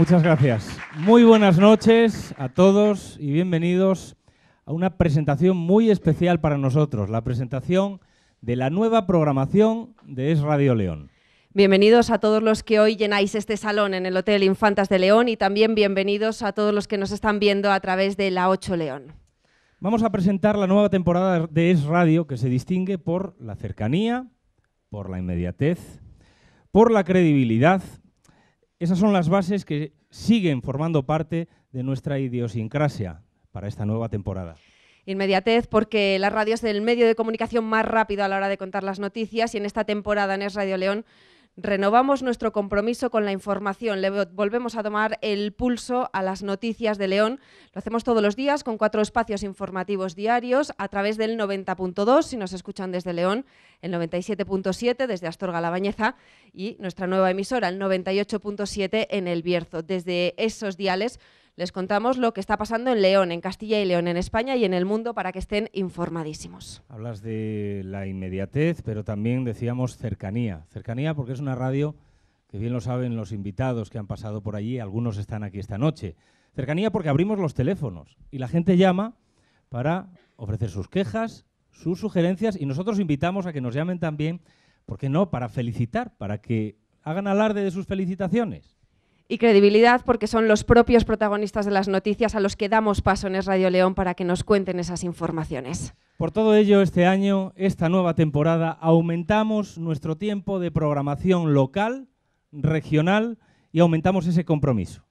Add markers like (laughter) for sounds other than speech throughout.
Muchas gracias. Muy buenas noches a todos y bienvenidos a una presentación muy especial para nosotros, la presentación de la nueva programación de Es Radio León. Bienvenidos a todos los que hoy llenáis este salón en el Hotel Infantas de León y también bienvenidos a todos los que nos están viendo a través de La 8 León. Vamos a presentar la nueva temporada de Es Radio que se distingue por la cercanía, por la inmediatez, por la credibilidad esas son las bases que siguen formando parte de nuestra idiosincrasia para esta nueva temporada inmediatez porque la radio es el medio de comunicación más rápido a la hora de contar las noticias y en esta temporada en Es Radio León Renovamos nuestro compromiso con la información, volvemos a tomar el pulso a las noticias de León. Lo hacemos todos los días con cuatro espacios informativos diarios a través del 90.2 si nos escuchan desde León, el 97.7 desde Astorga La Bañeza y nuestra nueva emisora, el 98.7 en El Bierzo. Desde esos diales les contamos lo que está pasando en León, en Castilla y León, en España y en el mundo para que estén informadísimos. Hablas de la inmediatez, pero también decíamos cercanía. Cercanía porque es una radio que bien lo saben los invitados que han pasado por allí, algunos están aquí esta noche. Cercanía porque abrimos los teléfonos y la gente llama para ofrecer sus quejas, sus sugerencias y nosotros invitamos a que nos llamen también, ¿por qué no?, para felicitar, para que hagan alarde de sus felicitaciones y credibilidad porque son los propios protagonistas de las noticias a los que damos paso en Es Radio León para que nos cuenten esas informaciones. Por todo ello, este año, esta nueva temporada, aumentamos nuestro tiempo de programación local, regional y aumentamos ese compromiso.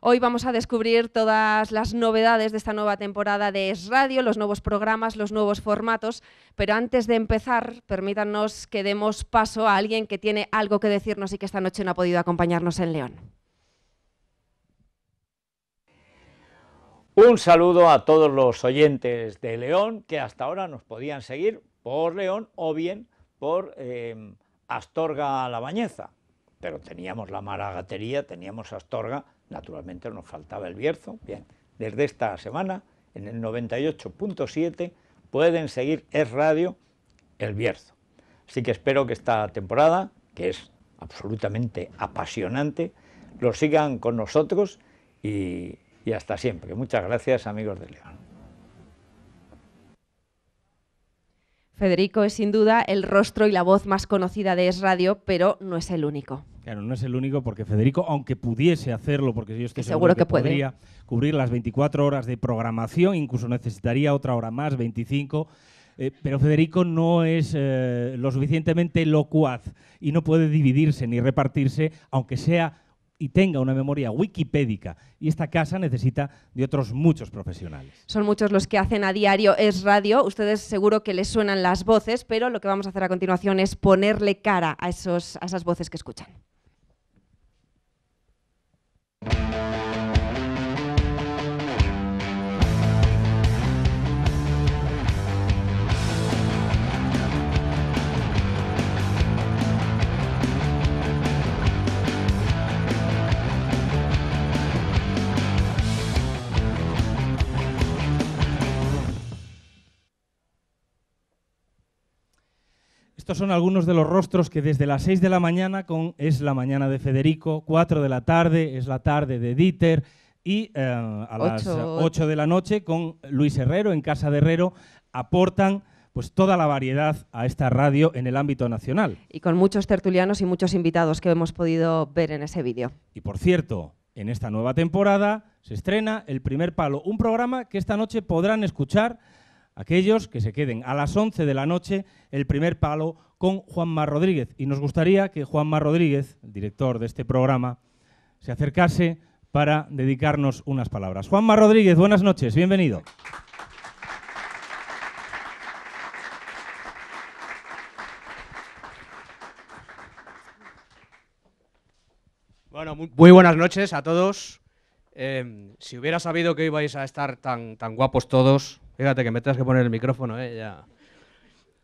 Hoy vamos a descubrir todas las novedades de esta nueva temporada de Es Radio, los nuevos programas, los nuevos formatos, pero antes de empezar, permítanos que demos paso a alguien que tiene algo que decirnos y que esta noche no ha podido acompañarnos en León. Un saludo a todos los oyentes de León que hasta ahora nos podían seguir por León o bien por em, Astorga La Bañeza. Pero teníamos la maragatería, teníamos Astorga, naturalmente nos faltaba el Bierzo. Bien, desde esta semana, en el 98.7, pueden seguir Es Radio El Bierzo. Así que espero que esta temporada, que es absolutamente apasionante, lo sigan con nosotros y y hasta siempre. Muchas gracias, amigos de León. Federico es sin duda el rostro y la voz más conocida de Es Radio, pero no es el único. Claro, no es el único porque Federico, aunque pudiese hacerlo, porque yo estoy seguro, que, podría cubrir las 24 horas de programación, incluso necesitaría otra hora más, 25. Eh, pero Federico no es eh, lo suficientemente locuaz y no puede dividirse ni repartirse, aunque sea y tenga una memoria wikipédica. Y esta casa necesita de otros muchos profesionales. Son muchos los que hacen a diario Es Radio. Ustedes seguro que les suenan las voces, pero lo que vamos a hacer a continuación es ponerle cara a, esos, a esas voces que escuchan. Estos son algunos de los rostros que desde las 6 de la mañana con es la mañana de Federico, 4 de la tarde es la tarde de Dieter y eh, a las 8. de la noche con Luis Herrero en Casa de Herrero aportan pues toda la variedad a esta radio en el ámbito nacional. Y con muchos tertulianos y muchos invitados que hemos podido ver en ese vídeo. Y por cierto, en esta nueva temporada se estrena El primer palo, un programa que esta noche podrán escuchar aquellos que se queden a las 11 de la noche el primer palo con Juanma Rodríguez. Y nos gustaría que Juanma Rodríguez, director de este programa, se acercase para dedicarnos unas palabras. Juanma Rodríguez, buenas noches, bienvenido. Bueno, muy buenas noches a todos. Eh, si hubiera sabido que ibais a estar tan, tan guapos todos, Fíjate que me tengas que poner el micrófono, eh, Ya.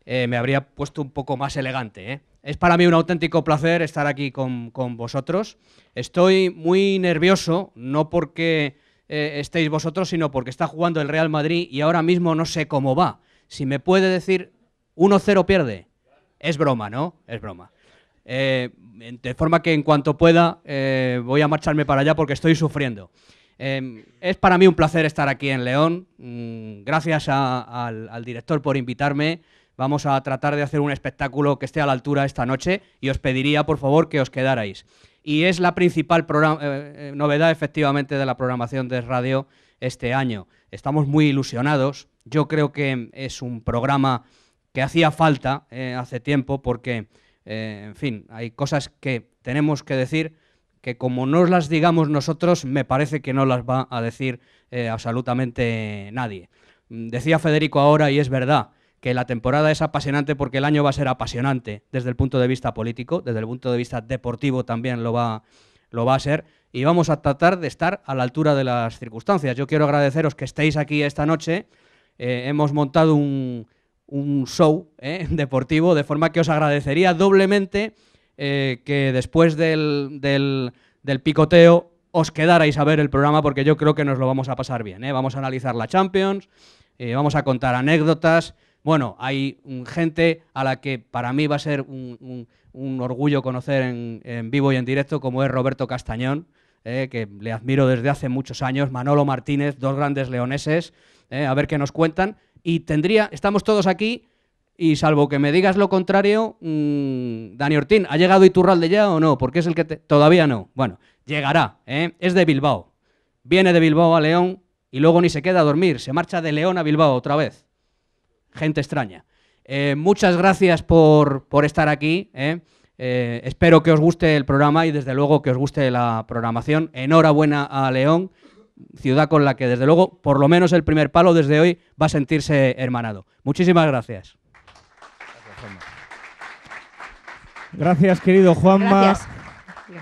Eh, me habría puesto un poco más elegante. Eh. Es para mí un auténtico placer estar aquí con, vosotros. Estoy muy nervioso, no porque estéis vosotros, sino porque está jugando el Real Madrid y ahora mismo no sé cómo va. Si me puede decir 1-0 pierde, es broma, ¿no? Es broma. de forma que en cuanto pueda voy a marcharme para allá porque estoy sufriendo. Em, es para mí un placer estar aquí en León. Mm, gracias al, director por invitarme. Vamos a tratar de hacer un espectáculo que esté a la altura esta noche y os pediría, por favor, que os quedarais. Y es la principal eh, eh, novedad, efectivamente, de la programación de radio este año. Estamos muy ilusionados. Yo creo que es un programa que hacía falta eh, hace tiempo porque, en fin, hay cosas que tenemos que decir que como no las digamos nosotros, me parece que no las va a decir eh, absolutamente nadie. Mm, decía Federico ahora, y es verdad, que la temporada es apasionante porque el año va a ser apasionante desde el punto de vista político, desde el punto de vista deportivo también lo va, lo va a ser, y vamos a tratar de estar a la altura de las circunstancias. Yo quiero agradeceros que estéis aquí esta noche. Eh, hemos montado un, show eh, (laughs) deportivo, de forma que os agradecería doblemente eh, que después del, del, picoteo os quedarais a ver el programa porque yo creo que nos lo vamos a pasar bien. ¿eh? Vamos a analizar la Champions, eh, vamos a contar anécdotas. Bueno, hay gente a la que para mí va a ser un, orgullo conocer en, vivo y en directo, como es Roberto Castañón, que le admiro desde hace muchos años, Manolo Martínez, dos grandes leoneses, a ver qué nos cuentan. Y tendría, estamos todos aquí y salvo que me digas lo contrario, mm, Dani Ortín, ¿ha llegado Iturralde ya o no? Porque es el que todavía no. Bueno, llegará, ¿eh? es de Bilbao. Viene de Bilbao a León y luego ni se queda a dormir, se marcha de León a Bilbao otra vez. Gente extraña. Eh, muchas gracias por, estar aquí. ¿eh? espero que os guste el programa y desde luego que os guste la programación. Enhorabuena a León, ciudad con la que desde luego, por lo menos el primer palo desde hoy, va a sentirse hermanado. Muchísimas gracias. Gracias, querido Juanma.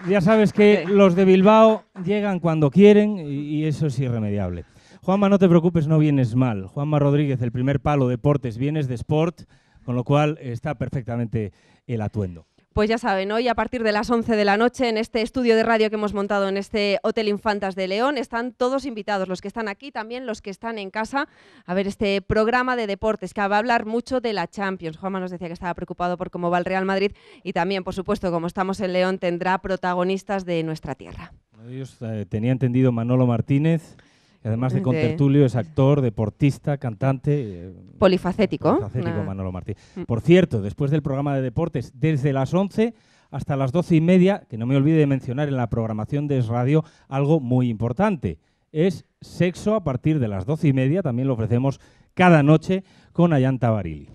Ya sabes que los de Bilbao llegan cuando quieren y, eso es irremediable. Juanma, no te preocupes, no vienes mal. Juanma Rodríguez, el primer palo deportes, vienes de Sport, con lo cual está perfectamente el atuendo. Pues ya saben, hoy a partir de las 11 de la noche en este estudio de radio que hemos montado en este Hotel Infantas de León están todos invitados, los que están aquí, también los que están en casa, a ver este programa de deportes que va a hablar mucho de la Champions. Juanma nos decía que estaba preocupado por cómo va el Real Madrid y también, por supuesto, como estamos en León, tendrá protagonistas de nuestra tierra. Eh, tenía entendido Manolo Martínez además de contertulio, es actor, deportista, cantante. Eh, polifacético. Polifacético, Manolo mm. Por cierto, después del programa de deportes, desde las 11 hasta las 12 y media, que no me olvide de mencionar en la programación de Radio algo muy importante. Es sexo a partir de las 12 y media, también lo ofrecemos cada noche con Ayanta Barili.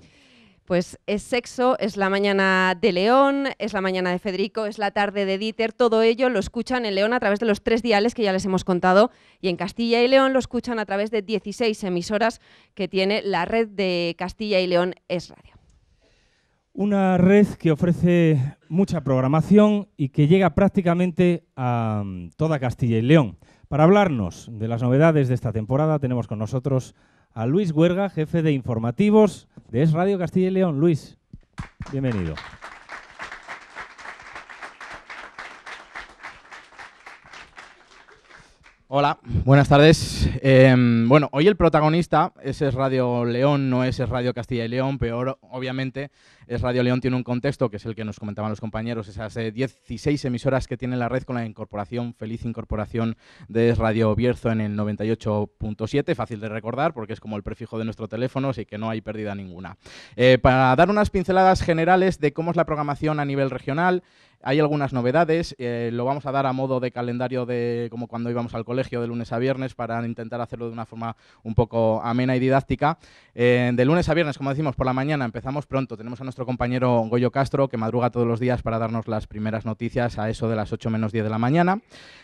Pues es sexo, es la mañana de León, es la mañana de Federico, es la tarde de Dieter, todo ello lo escuchan en León a través de los tres diales que ya les hemos contado y en Castilla y León lo escuchan a través de 16 emisoras que tiene la red de Castilla y León Es Radio. Una red que ofrece mucha programación y que llega prácticamente a mm, toda Castilla y León. Para hablarnos de las novedades de esta temporada tenemos con nosotros a Luis Huerga, jefe de informativos de Es Radio Castilla y León. Luis, bienvenido. Hola, buenas tardes. Em, bueno, hoy el protagonista es, es Radio León, no es, Radio Castilla y León, peor obviamente es Radio León tiene un contexto que es el que nos comentaban los compañeros, esas 16 emisoras que tiene la red con la incorporación, feliz incorporación de Radio Bierzo en el 98.7, fácil de recordar porque es como el prefijo de nuestro teléfono, así que no hay pérdida ninguna. Eh, para dar unas pinceladas generales de cómo es la programación a nivel regional, hay algunas novedades, eh, lo vamos a dar a modo de calendario de como cuando íbamos al colegio de lunes a viernes para intentar hacerlo de una forma un poco amena y didáctica. Eh, de lunes a viernes, como decimos, por la mañana empezamos pronto. Tenemos a nuestro compañero Goyo Castro que madruga todos los días para darnos las primeras noticias a eso de las 8 menos 10 de la mañana.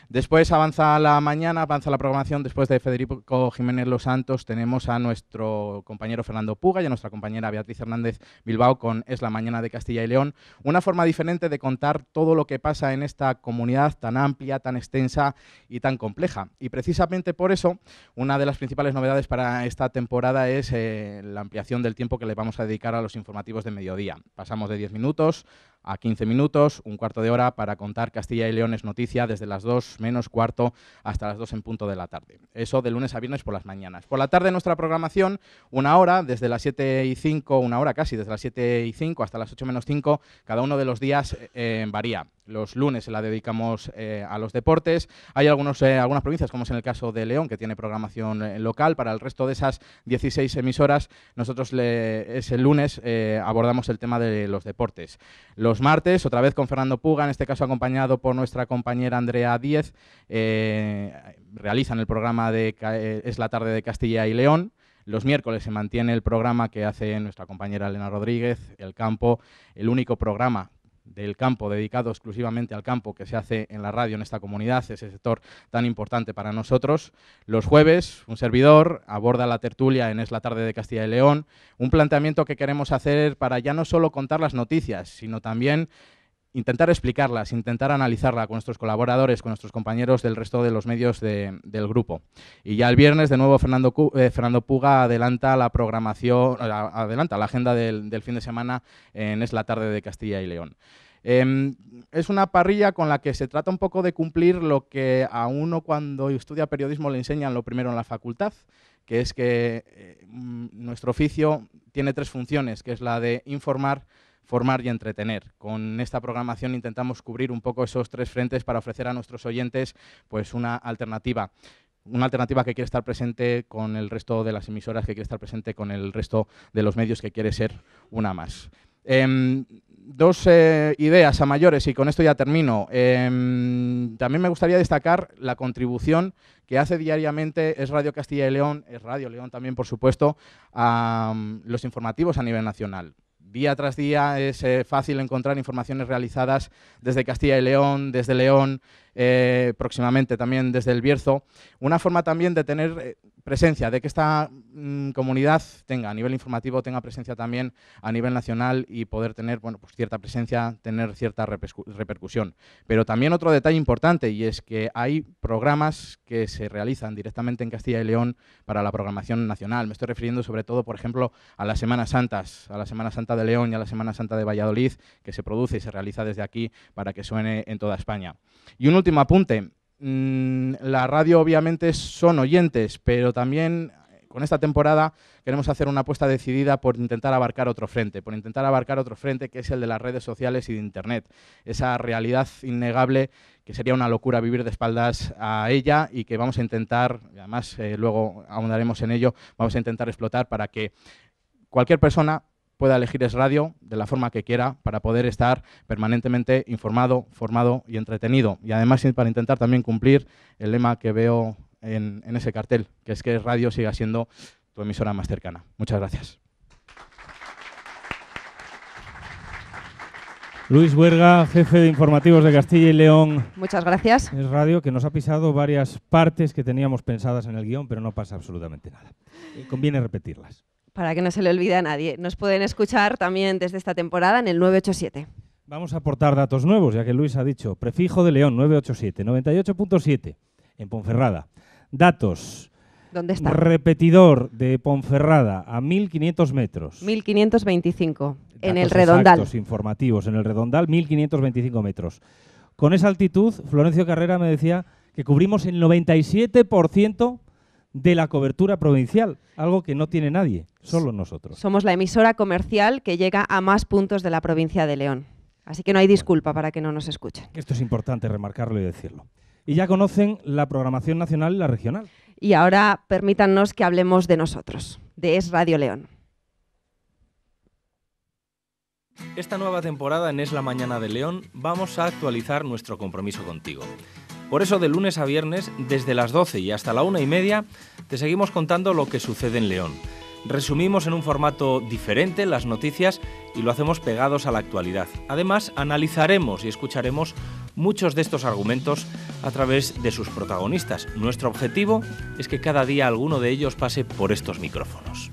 Después avanza la mañana, avanza la programación. Después de Federico Jiménez Los Santos tenemos a nuestro compañero Fernando Puga y a nuestra compañera Beatriz Hernández Bilbao con Es la Mañana de Castilla y León. Una forma diferente de contar todo lo que pasa en esta comunidad tan amplia, tan extensa y tan compleja. Y precisamente por eso, una de las principales novedades para esta temporada es eh, la ampliación del tiempo que le vamos a dedicar a los informativos de mediodía. Pasamos de 10 minutos a 15 minutos, un cuarto de hora para contar Castilla y Leones noticia desde las 2 menos cuarto hasta las 2 en punto de la tarde. Eso de lunes a viernes por las mañanas. Por la tarde nuestra programación, una hora, desde las 7 y 5, una hora casi, desde las 7 y 5 hasta las 8 menos 5, cada uno de los días eh, eh, varía los lunes se la dedicamos eh, a los deportes. Hay algunos, eh, algunas provincias, como es en el caso de León, que tiene programación eh, local. Para el resto de esas 16 emisoras, nosotros ese lunes abordamos el tema de los deportes. Los martes, otra vez con Fernando Puga, en este caso acompañado por nuestra compañera Andrea Díez, realizan el programa de Es la tarde de Castilla y León. Los miércoles se mantiene el programa que hace nuestra compañera Elena Rodríguez, El Campo, el único programa del campo, dedicado exclusivamente al campo que se hace en la radio en esta comunidad, ese sector tan importante para nosotros. Los jueves, un servidor aborda la tertulia en Es la tarde de Castilla y León, un planteamiento que queremos hacer para ya no solo contar las noticias, sino también intentar explicarlas, intentar analizarla con nuestros colaboradores, con nuestros compañeros del resto de los medios del grupo. Y ya el viernes, de nuevo, Fernando, eh, Puga adelanta la programación, adelanta la agenda del, fin de semana en Es la tarde de Castilla y León. Em, es una parrilla con la que se trata un poco de cumplir lo que a uno cuando estudia periodismo le enseñan lo primero en la facultad, que es que eh, mm, nuestro oficio tiene tres funciones, que es la de informar, formar y entretener. Con esta programación intentamos cubrir un poco esos tres frentes para ofrecer a nuestros oyentes pues, una alternativa una alternativa que quiere estar presente con el resto de las emisoras, que quiere estar presente con el resto de los medios, que quiere ser una más. Em, dos eh, ideas a mayores y con esto ya termino. Em, también me gustaría destacar la contribución que hace diariamente es Radio Castilla y León, es Radio León también por supuesto, a mm, los informativos a nivel nacional. Día tras día es eh, fácil encontrar informaciones realizadas desde Castilla y León, desde León, eh, próximamente también desde El Bierzo. Una forma también de tener eh, presencia, de que esta mm, comunidad tenga a nivel informativo, tenga presencia también a nivel nacional y poder tener bueno, pues cierta presencia, tener cierta repercusión. Pero también otro detalle importante y es que hay programas que se realizan directamente en Castilla y León para la programación nacional. Me estoy refiriendo sobre todo, por ejemplo, a las Semanas Santas, a la Semana Santa de León y a la Semana Santa de Valladolid, que se produce y se realiza desde aquí para que suene en toda España. Y un último apunte, Mm, la radio obviamente son oyentes, pero también eh, con esta temporada queremos hacer una apuesta decidida por intentar abarcar otro frente, por intentar abarcar otro frente que es el de las redes sociales y de Internet. Esa realidad innegable que sería una locura vivir de espaldas a ella y que vamos a intentar, además eh, luego ahondaremos en ello, vamos a intentar explotar para que cualquier persona pueda elegir Es Radio de la forma que quiera para poder estar permanentemente informado, formado y entretenido. Y además para intentar también cumplir el lema que veo en, ese cartel, que es que Radio siga siendo tu emisora más cercana. Muchas gracias. Luis Huerga, jefe de informativos de Castilla y León. Muchas gracias. Es radio que nos ha pisado varias partes que teníamos pensadas en el guión, pero no pasa absolutamente nada. conviene repetirlas para que no se le olvide a nadie. Nos pueden escuchar también desde esta temporada en el 987. Vamos a aportar datos nuevos, ya que Luis ha dicho, prefijo de León 987, 98.7 en Ponferrada. Datos. ¿Dónde está? Repetidor de Ponferrada a 1500 metros. 1525 en el redondal. Datos informativos en el redondal, 1525 metros. Con esa altitud, Florencio Carrera me decía que cubrimos el 97% de la cobertura provincial, algo que no tiene nadie, solo nosotros. Somos la emisora comercial que llega a más puntos de la provincia de León. Así que no hay disculpa para que no nos escuchen. Esto es importante remarcarlo y decirlo. Y ya conocen la programación nacional y la regional. Y ahora permítanos que hablemos de nosotros, de Es Radio León. Esta nueva temporada en Es la Mañana de León vamos a actualizar nuestro compromiso contigo. Por eso de lunes a viernes, desde las 12 y hasta la una y media, te seguimos contando lo que sucede en León. Resumimos en un formato diferente las noticias y lo hacemos pegados a la actualidad. Además, analizaremos y escucharemos muchos de estos argumentos a través de sus protagonistas. Nuestro objetivo es que cada día alguno de ellos pase por estos micrófonos.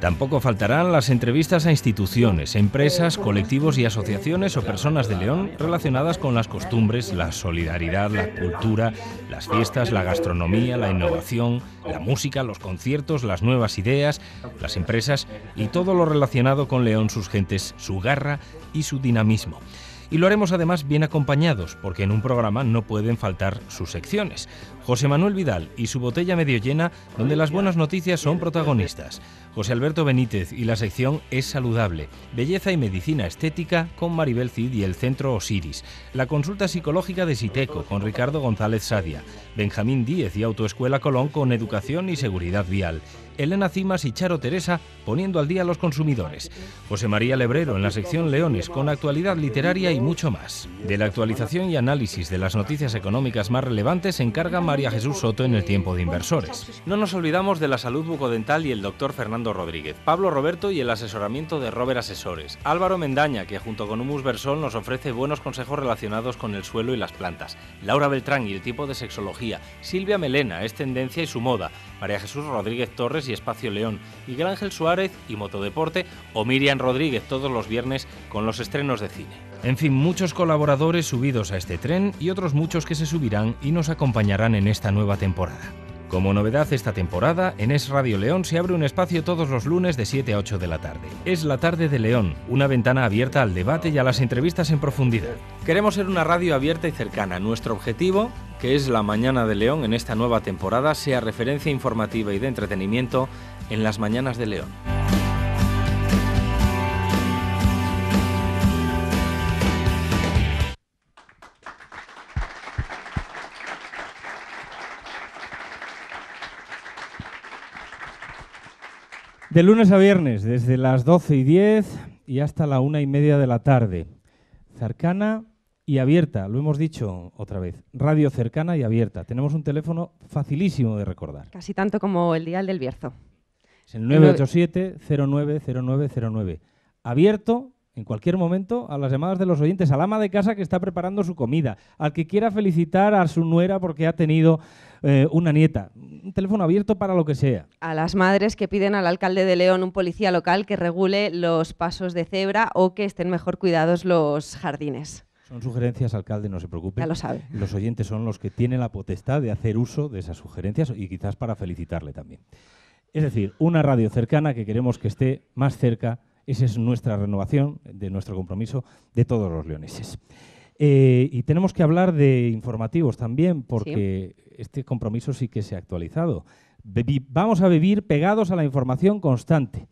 Tampoco faltarán las entrevistas a instituciones, empresas, eh, colectivos y asociaciones o personas de León relacionadas con las costumbres, la solidaridad, la cultura, las fiestas, la gastronomía, la innovación, la música, los conciertos, las nuevas ideas, las empresas y todo lo relacionado con León, sus gentes, su garra y su dinamismo. Y lo haremos además bien acompañados, porque en un programa no pueden faltar sus secciones. José Manuel Vidal y su botella medio llena, donde las buenas noticias son protagonistas. José Alberto Benítez y la sección Es Saludable, Belleza y Medicina Estética con Maribel Cid y el Centro Osiris, la consulta psicológica de Siteco con Ricardo González Sadia, Benjamín Díez y Autoescuela Colón con Educación y Seguridad Vial. Elena Cimas y Charo Teresa poniendo al día a los consumidores. José María Lebrero en la sección Leones con actualidad literaria y mucho más. De la actualización y análisis de las noticias económicas más relevantes se encarga María Jesús Soto en el tiempo de inversores. No nos olvidamos de la salud bucodental y el doctor Fernando Rodríguez, Pablo Roberto y el asesoramiento de Robert Asesores, Álvaro Mendaña, que junto con Humus Versol nos ofrece buenos consejos relacionados con el suelo y las plantas, Laura Beltrán y el tipo de sexología, Silvia Melena, es tendencia y su moda, María Jesús Rodríguez Torres y Espacio León, Miguel Ángel Suárez y Motodeporte, o Miriam Rodríguez todos los viernes con los estrenos de cine. En fin, muchos colaboradores subidos a este tren y otros muchos que se subirán y nos acompañarán en esta nueva temporada. Como novedad esta temporada, en Es Radio León se abre un espacio todos los lunes de 7 a 8 de la tarde. Es la tarde de León, una ventana abierta al debate y a las entrevistas en profundidad. Queremos ser una radio abierta y cercana. Nuestro objetivo, que es la mañana de León en esta nueva temporada, sea referencia informativa y de entretenimiento en las mañanas de León. De lunes a viernes, desde las 12 y 10 y hasta la una y media de la tarde. Cercana y abierta, lo hemos dicho otra vez. Radio cercana y abierta. Tenemos un teléfono facilísimo de recordar. Casi tanto como el dial del Bierzo. Es el 987-090909. Abierto en cualquier momento a las llamadas de los oyentes, al ama de casa que está preparando su comida, al que quiera felicitar a su nuera porque ha tenido eh, una nieta. Un teléfono abierto para lo que sea. A las madres que piden al alcalde de León un policía local que regule los pasos de cebra o que estén mejor cuidados los jardines. Son sugerencias, alcalde, no se preocupe. Ya lo sabe. Los oyentes son los que tienen la potestad de hacer uso de esas sugerencias y quizás para felicitarle también. Es decir, una radio cercana que queremos que esté más cerca esa es nuestra renovación de nuestro compromiso de todos los leoneses. Eh, y tenemos que hablar de informativos también, porque este compromiso sí que se ha actualizado. vamos a vivir pegados a la información constante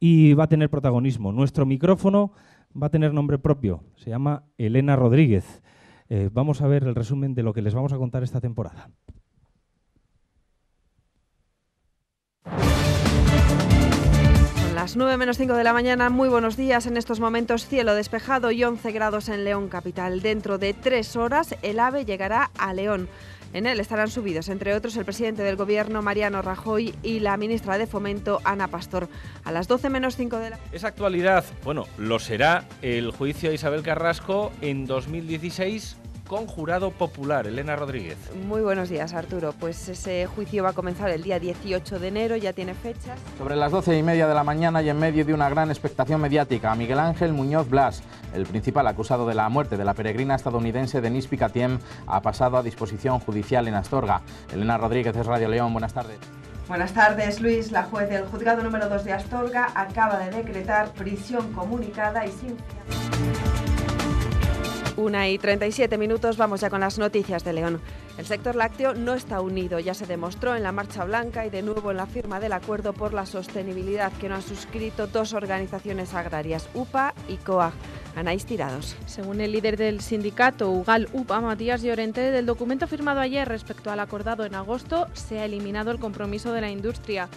y va a tener protagonismo. Nuestro micrófono va a tener nombre propio, se llama Elena Rodríguez. Eh, vamos a ver el resumen de lo que les vamos a contar esta temporada. Las 9 menos 5 de la mañana, muy buenos días. En estos momentos cielo despejado y 11 grados en León Capital. Dentro de tres horas el AVE llegará a León. En él estarán subidos, entre otros, el presidente del Gobierno, Mariano Rajoy, y la ministra de Fomento, Ana Pastor. A las 12 menos 5 de la... Es actualidad, bueno, lo será el juicio de Isabel Carrasco en 2016 con jurado popular. Elena Rodríguez. Muy buenos días, Arturo. Pues ese juicio va a comenzar el día 18 de enero, ya tiene fecha. Sobre las 12 y media de la mañana y en medio de una gran expectación mediática, Miguel Ángel Muñoz Blas, el principal acusado de la muerte de la peregrina estadounidense Denise Picatiem, ha pasado a disposición judicial en Astorga. Elena Rodríguez es Radio León. Buenas tardes. Buenas tardes, Luis. La juez del juzgado número 2 de Astorga acaba de decretar prisión comunicada y sin fianza. Una y 37 minutos, vamos ya con las noticias de León. El sector lácteo no está unido, ya se demostró en la Marcha Blanca y de nuevo en la firma del Acuerdo por la Sostenibilidad que no han suscrito dos organizaciones agrarias, UPA y COAG. Anais Tirados. Según el líder del sindicato UGAL UPA, Matías Llorente, del documento firmado ayer respecto al acordado en agosto, se ha eliminado el compromiso de la industria.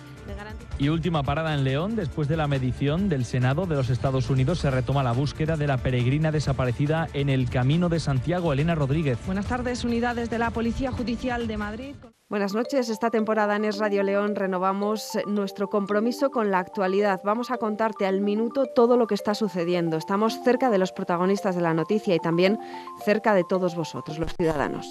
Y última parada en León, después de la medición del Senado de los Estados Unidos, se retoma la búsqueda de la peregrina desaparecida en el Camino de Santiago, Elena Rodríguez. Buenas tardes, unidades de la Policía Judicial de Madrid. Buenas noches, esta temporada en Es Radio León renovamos nuestro compromiso con la actualidad. Vamos a contarte al minuto todo lo que está sucediendo. Estamos cerca de los protagonistas de la noticia y también cerca de todos vosotros, los ciudadanos.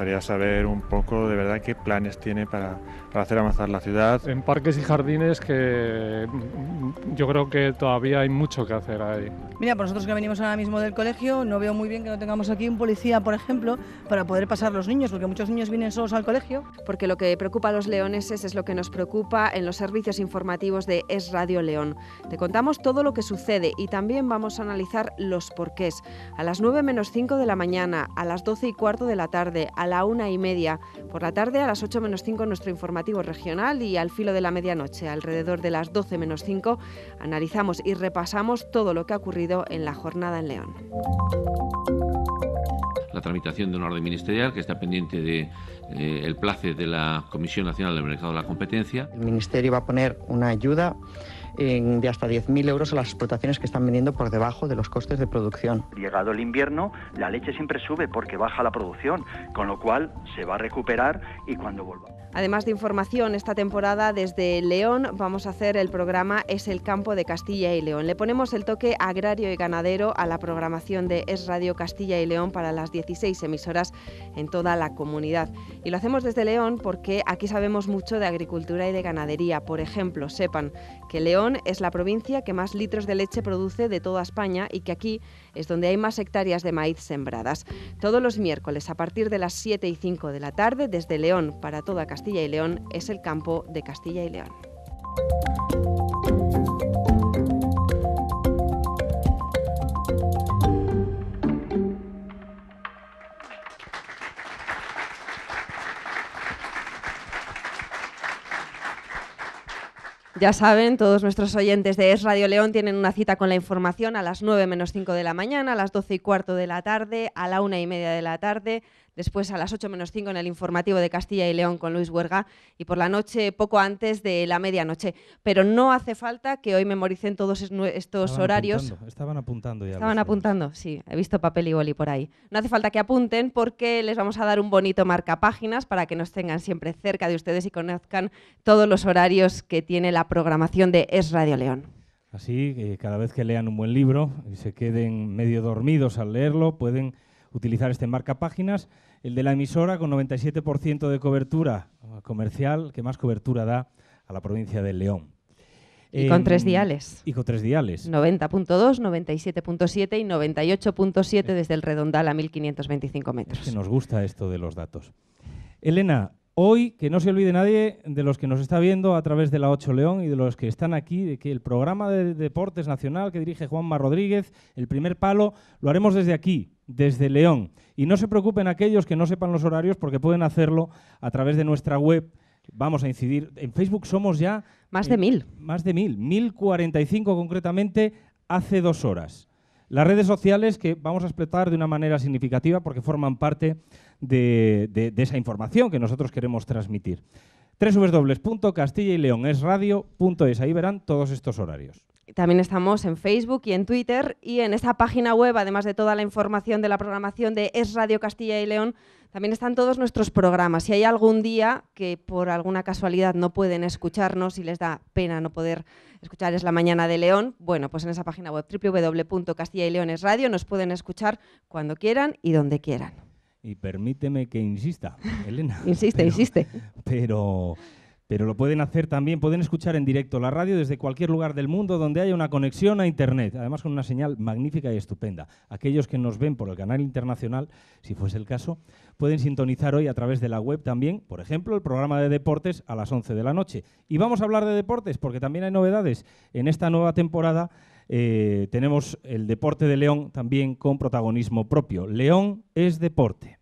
gustaría saber un poco de verdad qué planes tiene para, hacer avanzar la ciudad. En parques y jardines que mm, yo creo que todavía hay mucho que hacer ahí. Mira, por pues nosotros que venimos ahora mismo del colegio, no veo muy bien que no tengamos aquí un policía, por ejemplo, para poder pasar los niños, porque muchos niños vienen solos al colegio. Porque lo que preocupa a los leoneses es lo que nos preocupa en los servicios informativos de Es Radio León. Te contamos todo lo que sucede y también vamos a analizar los porqués. A las 9 menos 5 de la mañana, a las 12 y cuarto de la tarde, a la una y media. Por la tarde, a las 8 menos 5, nuestro informativo regional y al filo de la medianoche, alrededor de las 12 menos 5, analizamos y repasamos todo lo que ha ocurrido en la jornada en León la tramitación de un orden ministerial que está pendiente de eh, el placer de la Comisión Nacional del Mercado de la Competencia. El ministerio va a poner una ayuda de hasta 10.000 euros a las explotaciones que están vendiendo por debajo de los costes de producción. Llegado el invierno, la leche siempre sube porque baja la producción, con lo cual se va a recuperar y cuando vuelva. Además de información, esta temporada desde León vamos a hacer el programa Es el campo de Castilla y León. Le ponemos el toque agrario y ganadero a la programación de Es Radio Castilla y León para las 16 emisoras en toda la comunidad. Y lo hacemos desde León porque aquí sabemos mucho de agricultura y de ganadería. Por ejemplo, sepan que León es la provincia que más litros de leche produce de toda España y que aquí es donde hay más hectáreas de maíz sembradas. Todos los miércoles a partir de las 7 y 5 de la tarde desde León para toda Castilla y León es el campo de Castilla y León. Ya saben, todos nuestros oyentes de Es Radio León tienen una cita con la información a las 9 menos 5 de la mañana, a las 12 y cuarto de la tarde, a la una y media de la tarde, después a las 8 menos 5 en el informativo de Castilla y León con Luis Huerga y por la noche poco antes de la medianoche. Pero no hace falta que hoy memoricen todos estos horarios. estaban apuntando ya. Estaban apuntando, sí, he visto papel y boli por ahí. No hace falta que apunten porque les vamos a dar un bonito marcapáginas para que nos tengan siempre cerca de ustedes y conozcan todos los horarios que tiene la programación de Es Radio León. Así, que eh, cada vez que lean un buen libro y se queden medio dormidos al leerlo, pueden utilizar este páginas El de la emisora con 97% de cobertura comercial, que más cobertura da a la provincia de León. Y con em, tres diales. Y con tres diales. 90.2, 97.7 y 98.7 desde el redondal a 1525 metros. que nos gusta esto de los datos. Elena, hoy que no se olvide nadie de los que nos está viendo a través de la 8 León y de los que están aquí, de que el programa de deportes nacional que dirige Juanma Rodríguez, el primer palo, lo haremos desde aquí, desde León. Y no se preocupen aquellos que no sepan los horarios porque pueden hacerlo a través de nuestra web. Vamos a incidir. En Facebook somos ya... Más eh, de mil. Más de mil. cinco concretamente hace dos horas. Las redes sociales que vamos a explotar de una manera significativa porque forman parte de, esa información que nosotros queremos transmitir. www.castillaileonesradio.es. Ahí verán todos estos horarios. También estamos en Facebook y en Twitter y en esta página web, además de toda la información de la programación de Es Radio Castilla y León, también están todos nuestros programas. Si hay algún día que por alguna casualidad no pueden escucharnos y les da pena no poder escuchar Es la Mañana de León, bueno, pues en esa página web y radio. nos pueden escuchar cuando quieran y donde quieran. Y permíteme que insista, Elena. insiste, (laughs) insiste. Pero pero lo pueden hacer también, pueden escuchar en directo la radio desde cualquier lugar del mundo donde haya una conexión a Internet, además con una señal magnífica y estupenda. Aquellos que nos ven por el canal internacional, si fuese el caso, pueden sintonizar hoy a través de la web también, por ejemplo, el programa de deportes a las 11 de la noche. Y vamos a hablar de deportes porque también hay novedades. En esta nueva temporada eh, tenemos el deporte de León también con protagonismo propio. León es deporte.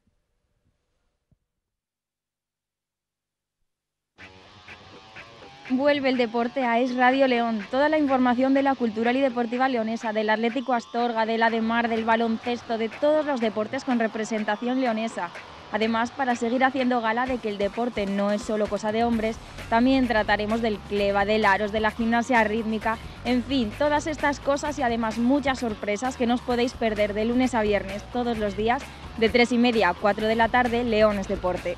Vuelve el deporte a Es Radio León. Toda la información de la cultural y deportiva leonesa, del Atlético Astorga, del Ademar, del baloncesto, de todos los deportes con representación leonesa. Además, para seguir haciendo gala de que el deporte no es solo cosa de hombres, también trataremos del cleva, del aros, de la gimnasia rítmica, en fin, todas estas cosas y además muchas sorpresas que no os podéis perder de lunes a viernes, todos los días, de 3 y media a 4 de la tarde, León es Deporte.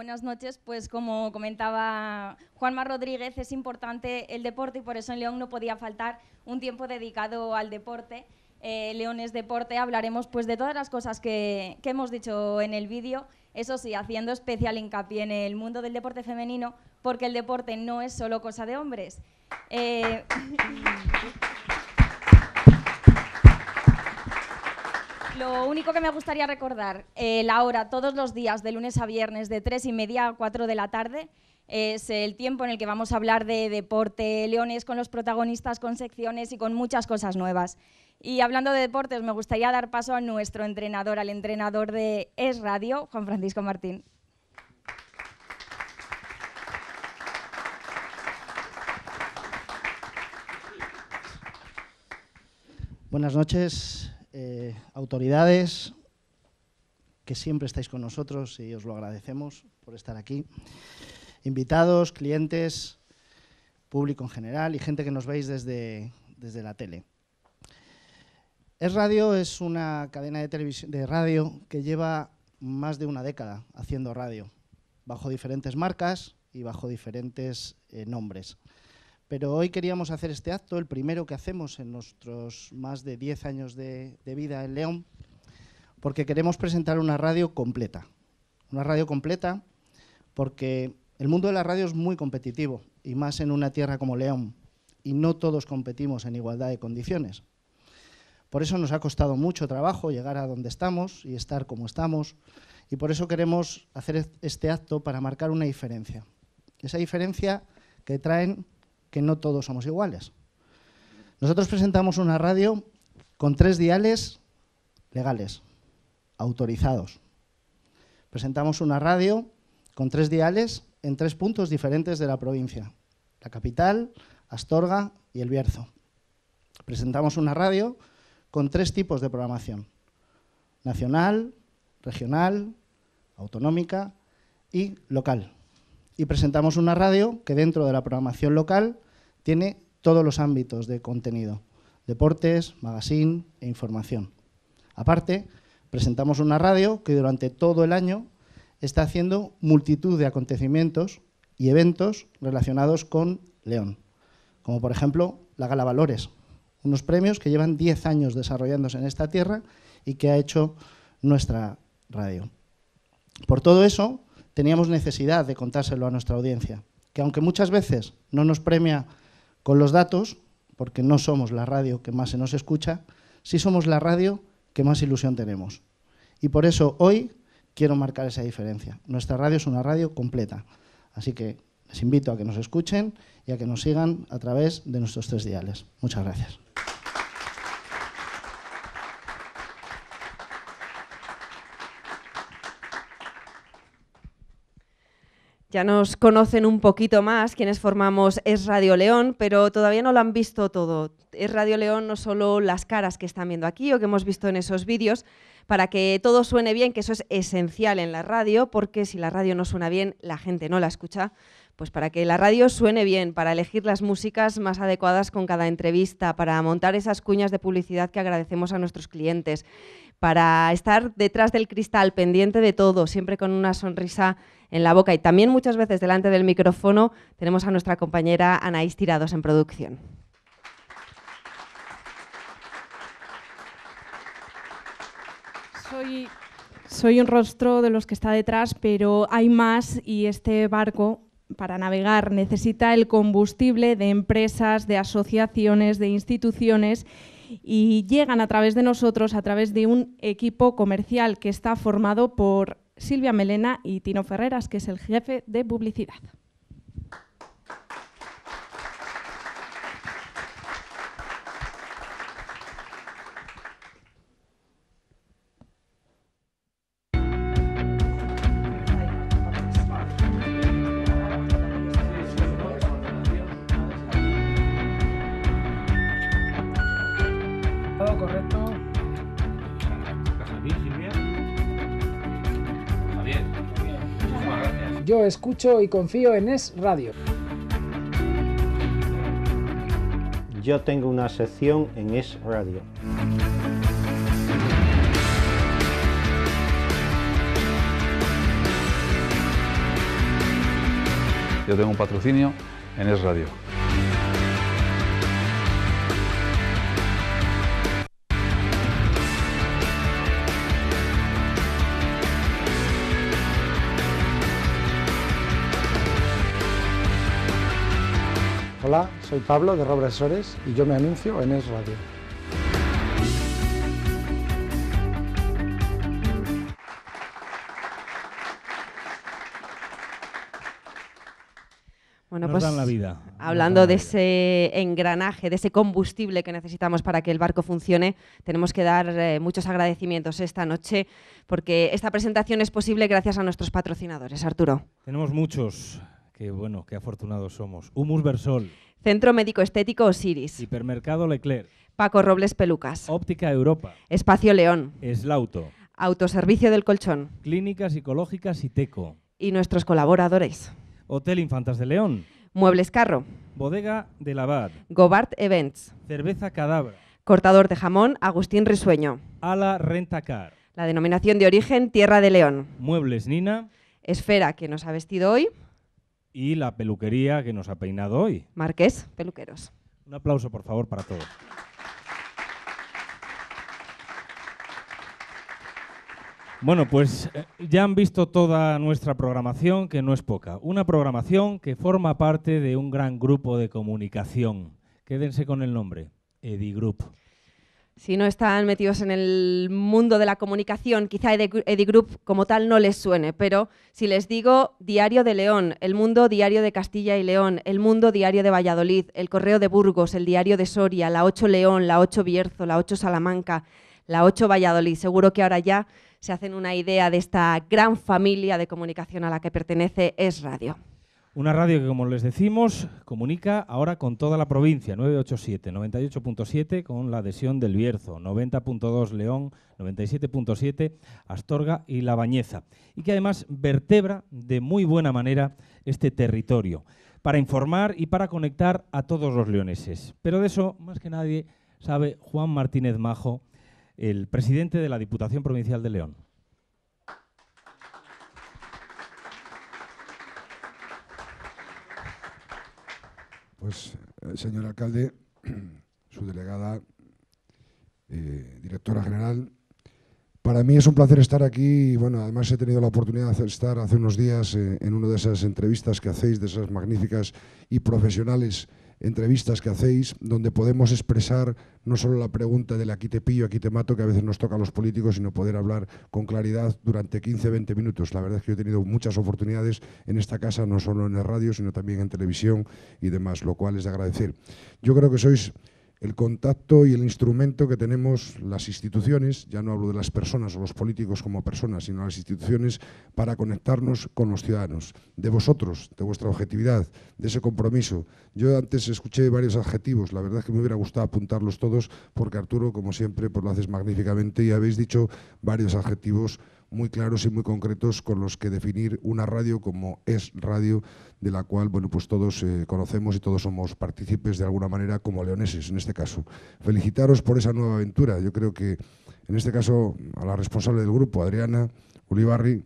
Buenas noches. Pues como comentaba Juanma Rodríguez, es importante el deporte y por eso en León no podía faltar un tiempo dedicado al deporte. Eh, León es deporte, hablaremos pues de todas las cosas que, hemos dicho en el vídeo, eso sí, haciendo especial hincapié en el mundo del deporte femenino, porque el deporte no es solo cosa de hombres. Eh, (laughs) Lo único que me gustaría recordar, eh, la hora todos los días, de lunes a viernes, de tres y media a 4 de la tarde, es el tiempo en el que vamos a hablar de deporte, leones con los protagonistas, con secciones y con muchas cosas nuevas. Y hablando de deportes, me gustaría dar paso a nuestro entrenador, al entrenador de Es Radio, Juan Francisco Martín. Buenas noches, eh, autoridades, que siempre estáis con nosotros y os lo agradecemos por estar aquí, invitados, clientes, público en general y gente que nos veis desde, la tele. Es Radio es una cadena de, de radio que lleva más de una década haciendo radio, bajo diferentes marcas y bajo diferentes eh, nombres. Pero hoy queríamos hacer este acto, el primero que hacemos en nuestros más de 10 años de, vida en León, porque queremos presentar una radio completa. Una radio completa porque el mundo de la radio es muy competitivo, y más en una tierra como León, y no todos competimos en igualdad de condiciones. Por eso nos ha costado mucho trabajo llegar a donde estamos y estar como estamos, y por eso queremos hacer este acto para marcar una diferencia. Esa diferencia que traen que no todos somos iguales. Nosotros presentamos una radio con tres diales legales, autorizados. Presentamos una radio con tres diales en tres puntos diferentes de la provincia, la capital, Astorga y El Bierzo. Presentamos una radio con tres tipos de programación, nacional, regional, autonómica y local y presentamos una radio que dentro de la programación local tiene todos los ámbitos de contenido, deportes, magazine e información. Aparte, presentamos una radio que durante todo el año está haciendo multitud de acontecimientos y eventos relacionados con León, como por ejemplo la Gala Valores, unos premios que llevan 10 años desarrollándose en esta tierra y que ha hecho nuestra radio. Por todo eso, teníamos necesidad de contárselo a nuestra audiencia, que aunque muchas veces no nos premia con los datos, porque no somos la radio que más se nos escucha, sí somos la radio que más ilusión tenemos. Y por eso hoy quiero marcar esa diferencia. Nuestra radio es una radio completa, así que les invito a que nos escuchen y a que nos sigan a través de nuestros tres diales. Muchas gracias. Ya nos conocen un poquito más quienes formamos Es Radio León, pero todavía no lo han visto todo. Es Radio León no solo las caras que están viendo aquí o que hemos visto en esos vídeos, para que todo suene bien, que eso es esencial en la radio, porque si la radio no suena bien, la gente no la escucha. Pues para que la radio suene bien, para elegir las músicas más adecuadas con cada entrevista, para montar esas cuñas de publicidad que agradecemos a nuestros clientes, para estar detrás del cristal, pendiente de todo, siempre con una sonrisa en la boca. Y también muchas veces delante del micrófono tenemos a nuestra compañera Anaís Tirados en producción. Soy, soy un rostro de los que está detrás, pero hay más y este barco para navegar necesita el combustible de empresas, de asociaciones, de instituciones y llegan a través de nosotros, a través de un equipo comercial que está formado por Silvia Melena y Tino Ferreras, que es el jefe de publicidad. escucho y confío en Es Radio. Yo tengo una sección en Es Radio. Yo tengo un patrocinio en Es Radio. Soy Pablo de Robles Sores y yo me anuncio en Es Radio. Bueno, pues hablando de ese engranaje, de ese combustible que necesitamos para que el barco funcione, tenemos que dar eh, muchos agradecimientos esta noche porque esta presentación es posible gracias a nuestros patrocinadores. Arturo. Tenemos muchos. Qué bueno, qué afortunados somos. Humus Versol. Centro Médico Estético Osiris. Hipermercado Leclerc. Paco Robles Pelucas. Óptica Europa. Espacio León. Eslauto. Autoservicio del Colchón. Clínicas Psicológicas y teco. Y nuestros colaboradores. Hotel Infantas de León. Muebles Carro. Bodega de Lavar. Gobart Events. Cerveza Cadabra. Cortador de jamón Agustín Risueño. Ala Rentacar. La denominación de origen Tierra de León. Muebles Nina. Esfera que nos ha vestido hoy y la peluquería que nos ha peinado hoy. Marqués, peluqueros. Un aplauso, por favor, para todos. Bueno, pues eh, ya han visto toda nuestra programación, que no es poca. Una programación que forma parte de un gran grupo de comunicación. Quédense con el nombre, Edigroup si no están metidos en el mundo de la comunicación, quizá Edigroup como tal no les suene, pero si les digo Diario de León, El Mundo Diario de Castilla y León, El Mundo Diario de Valladolid, El Correo de Burgos, El Diario de Soria, La 8 León, La 8 Bierzo, La 8 Salamanca, La 8 Valladolid, seguro que ahora ya se hacen una idea de esta gran familia de comunicación a la que pertenece Es Radio. Una radio que, como les decimos, comunica ahora con toda la provincia, 987, 98.7 con la adhesión del Bierzo, 90.2 León, 97.7 Astorga y La Bañeza, y que además vertebra de muy buena manera este territorio para informar y para conectar a todos los leoneses. Pero de eso, más que nadie, sabe Juan Martínez Majo, el presidente de la Diputación Provincial de León. Pues, eh, señor alcalde, (clears throat) su delegada, eh, directora general, para mí es un placer estar aquí bueno, además he tenido la oportunidad de estar hace unos días eh, en una de esas entrevistas que hacéis, de esas magníficas y profesionales entrevistas que hacéis, donde podemos expresar no solo la pregunta del aquí te pillo, aquí te mato, que a veces nos toca a los políticos, sino poder hablar con claridad durante 15, 20 minutos. La verdad es que yo he tenido muchas oportunidades en esta casa, no solo en la radio, sino también en televisión y demás, lo cual es de agradecer. Yo creo que sois el contacto y el instrumento que tenemos las instituciones, ya no hablo de las personas o los políticos como personas, sino las instituciones, para conectarnos con los ciudadanos, de vosotros, de vuestra objetividad, de ese compromiso. Yo antes escuché varios adjetivos, la verdad es que me hubiera gustado apuntarlos todos, porque Arturo, como siempre, pues lo haces magníficamente y habéis dicho varios adjetivos muy claros y muy concretos con los que definir una radio como es radio, de la cual bueno, pues todos eh, conocemos y todos somos partícipes de alguna manera como leoneses en este caso. Felicitaros por esa nueva aventura. Yo creo que en este caso a la responsable del grupo, Adriana Ulibarri,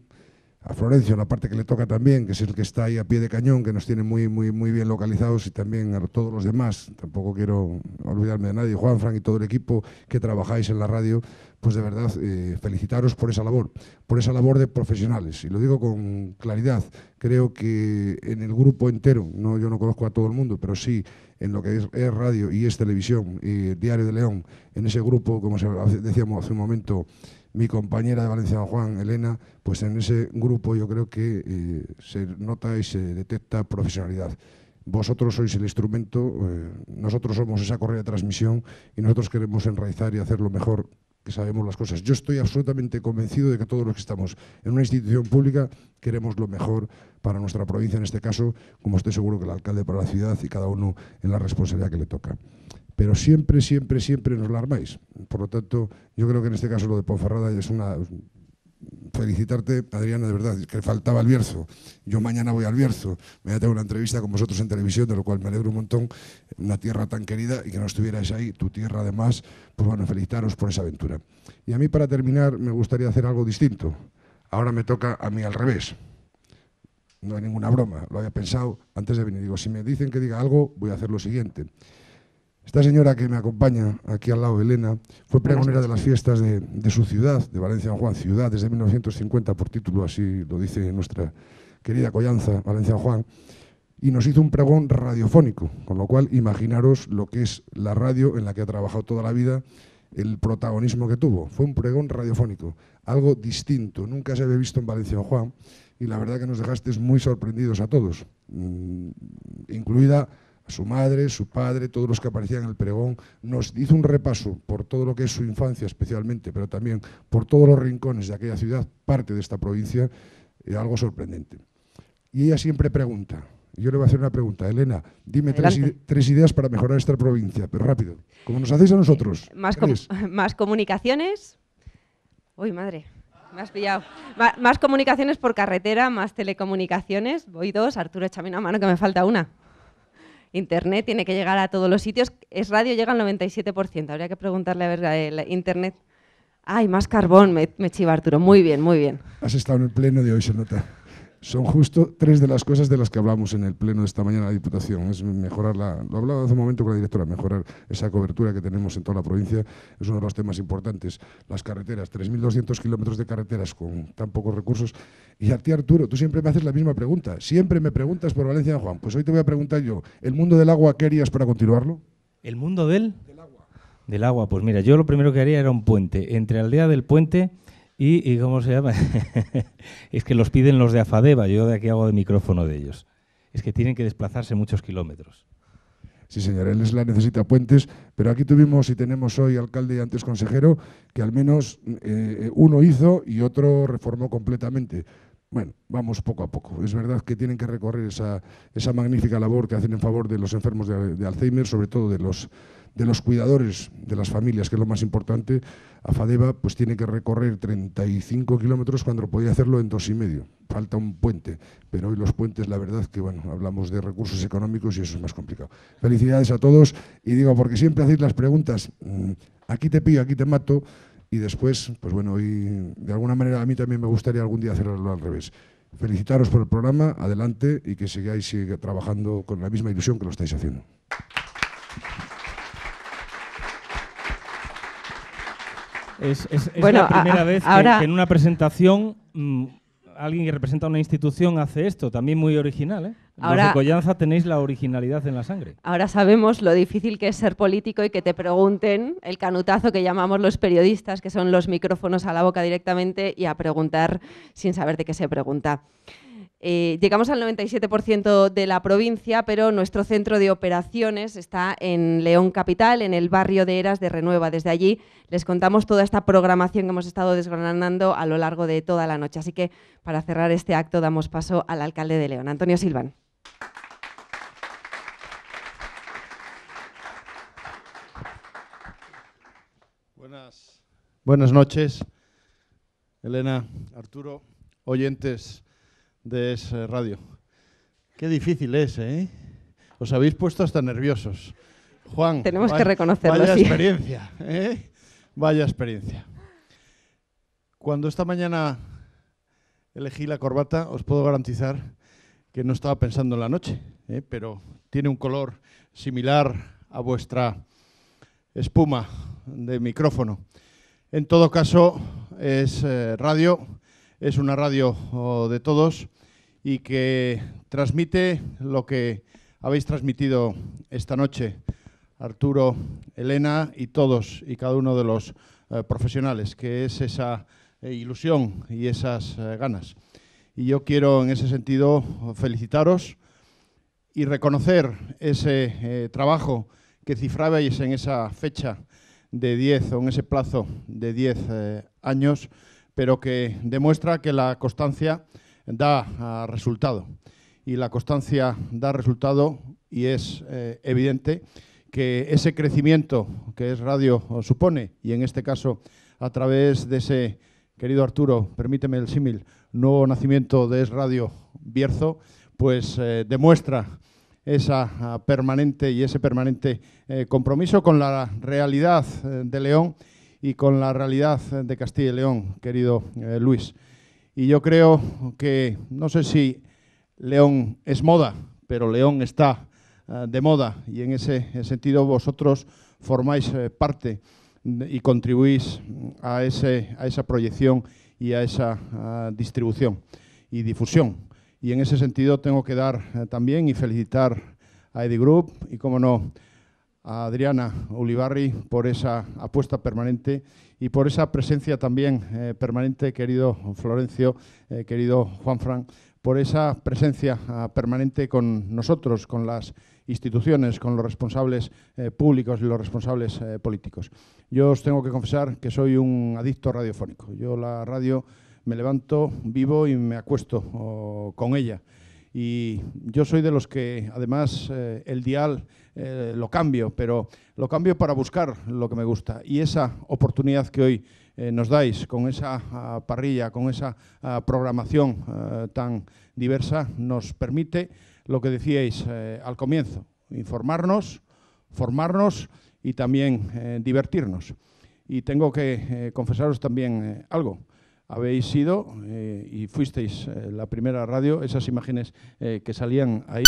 a Florencio, la parte que le toca también, que es el que está ahí a pie de cañón, que nos tiene muy, muy, muy bien localizados y también a todos los demás, tampoco quiero olvidarme de nadie, Juan, Frank y todo el equipo que trabajáis en la radio, pues de verdad eh, felicitaros por esa labor, por esa labor de profesionales. Y lo digo con claridad, creo que en el grupo entero, no, yo no conozco a todo el mundo, pero sí en lo que es, es radio y es televisión y Diario de León, en ese grupo, como decíamos hace un momento, mi compañera de Valencia Juan, Elena, pues en ese grupo yo creo que eh, se nota y se detecta profesionalidad. Vosotros sois el instrumento, eh, nosotros somos esa correa de transmisión y nosotros queremos enraizar y hacer lo mejor que sabemos las cosas. Yo estoy absolutamente convencido de que todos los que estamos en una institución pública queremos lo mejor para nuestra provincia, en este caso, como estoy seguro que el alcalde para la ciudad y cada uno en la responsabilidad que le toca pero siempre, siempre, siempre nos la armáis. Por lo tanto, yo creo que en este caso lo de Ponferrada es una... Felicitarte, Adriana, de verdad, que faltaba el Bierzo. Yo mañana voy al Bierzo, a tener una entrevista con vosotros en televisión, de lo cual me alegro un montón, una tierra tan querida y que no estuvierais ahí, tu tierra además, pues bueno, felicitaros por esa aventura. Y a mí para terminar me gustaría hacer algo distinto. Ahora me toca a mí al revés no hay ninguna broma, lo había pensado antes de venir. Digo, si me dicen que diga algo, voy a hacer lo siguiente. Esta señora que me acompaña aquí al lado, Elena, fue pregonera de las fiestas de, su ciudad, de Valencia Juan, ciudad desde 1950 por título, así lo dice nuestra querida Collanza, Valencia Juan, y nos hizo un pregón radiofónico, con lo cual imaginaros lo que es la radio en la que ha trabajado toda la vida, el protagonismo que tuvo. Fue un pregón radiofónico, algo distinto, nunca se había visto en Valencia Juan, y la verdad que nos dejasteis muy sorprendidos a todos, mm, incluida su madre, su padre, todos los que aparecían en el pregón, nos hizo un repaso por todo lo que es su infancia especialmente, pero también por todos los rincones de aquella ciudad, parte de esta provincia, algo sorprendente. Y ella siempre pregunta, yo le voy a hacer una pregunta. Elena, dime tres, ideas para mejorar esta provincia, pero rápido, como nos hacéis a nosotros. Eh, (laughs) más, comunicaciones. Uy, madre, me has pillado. más comunicaciones por carretera, más telecomunicaciones. Voy dos, Arturo, échame una mano que me falta una. Internet tiene que llegar a todos los sitios. Es radio llega al 97%. Habría que preguntarle a ver el Internet. Ay, más carbón, me, me chiva Arturo. Muy bien, muy bien. Has estado en el pleno de hoy, se nota son justo tres de las cosas de las que hablamos en el pleno de esta mañana de la Diputación. Es mejorar la, lo hablaba hace un momento con la directora, mejorar esa cobertura que tenemos en toda la provincia es uno de los temas importantes. Las carreteras, 3.200 kilómetros de carreteras con tan pocos recursos. Y a ti, Arturo, tú siempre me haces la misma pregunta. Siempre me preguntas por Valencia Juan. Pues hoy te voy a preguntar yo, ¿el mundo del agua qué harías para continuarlo? ¿El mundo del? Del agua. Del agua, pues mira, yo lo primero que haría era un puente. Entre Aldea del Puente y, cómo se llama? (laughs) es que los piden los de Afadeva, yo de aquí hago de micrófono de ellos. Es que tienen que desplazarse muchos kilómetros. Sí, señor, él es la necesita puentes, pero aquí tuvimos y tenemos hoy alcalde y antes consejero que al menos eh, uno hizo y otro reformó completamente. Bueno, vamos poco a poco. Es verdad que tienen que recorrer esa, esa magnífica labor que hacen en favor de los enfermos de, de Alzheimer, sobre todo de los, de los cuidadores de las familias, que es lo más importante, a pues tiene que recorrer 35 kilómetros cuando podía hacerlo en dos y medio. Falta un puente, pero hoy los puentes, la verdad que bueno, hablamos de recursos económicos y eso es más complicado. Felicidades a todos y digo, porque siempre hacéis las preguntas, mm, aquí te pido, aquí te mato, y después, pues bueno, y de alguna manera a mí también me gustaría algún día hacerlo al revés. Felicitaros por el programa, adelante y que sigáis trabajando con la misma ilusión que lo estáis haciendo. Es, la primera vez que, en una presentación mm, alguien que representa una institución hace esto, también muy original. ¿eh? Ahora, tenéis la originalidad en la sangre. Ahora sabemos lo difícil que es ser político y que te pregunten el canutazo que llamamos los periodistas, que son los micrófonos a la boca directamente y a preguntar sin saber de qué se pregunta. Eh, llegamos al 97% de la provincia, pero nuestro centro de operaciones está en León Capital, en el barrio de Eras de Renueva. Desde allí les contamos toda esta programación que hemos estado desgranando a lo largo de toda la noche. Así que para cerrar este acto damos paso al alcalde de León, Antonio Silván. Buenas, buenas noches, Elena, Arturo, oyentes de ese eh, radio. Qué difícil es, ¿eh? Os habéis puesto hasta nerviosos. Juan, tenemos que reconocerlo. Vaya experiencia, ¿eh? Vaya experiencia. Cuando esta mañana elegí la corbata, os puedo garantizar que no estaba pensando en la noche, ¿eh? pero tiene un color similar a vuestra espuma de micrófono. En todo caso, es eh, radio, es una radio oh, de todos y que transmite lo que habéis transmitido esta noche, Arturo, Elena y todos y cada uno de los eh, profesionales, que es esa eh, ilusión y esas eh, ganas. Y yo quiero en ese sentido felicitaros y reconocer ese trabajo que cifrabais en esa fecha de 10 o en ese plazo de 10 años, pero que demuestra que la constancia da ah, resultado. Y la constancia da resultado y es eh, evidente que ese crecimiento que es radio supone, y en este caso a través de ese, querido Arturo, permíteme el símil, nuevo nacimiento de Es Radio Bierzo, pues eh, demuestra esa ah, permanente y ese permanente eh, compromiso con la realidad de León y con la realidad de Castilla y León, querido Luis. Y yo creo que, no sé si León es moda, pero León está ah, de moda y en ese sentido vosotros formáis eh, parte y contribuís mm, a, ese, a, esa proyección y a esa ah, distribución y difusión. Y en ese sentido tengo que dar eh, también y felicitar a Eddie Group y, como no, Adriana Ulibarri por esa apuesta permanente y por esa presencia también eh, permanente, querido Florencio, querido eh, querido Juanfran, por esa presencia ah, permanente con nosotros, con las instituciones, con los responsables eh, públicos y los responsables políticos. Yo os tengo que confesar que soy un adicto radiofónico. Yo la radio me levanto vivo y me acuesto oh, con ella. Y yo soy de los que, además, el dial eh, lo cambio, pero lo cambio para buscar lo que me gusta. Y esa oportunidad que hoy eh, nos dais con esa ah, parrilla, con esa ah, programación ah, tan diversa, nos permite lo que decíais eh, al comienzo, informarnos, formarnos y también divertirnos. Y tengo que confesaros también algo habéis sido y fuisteis la primera radio, esas imágenes que salían ahí.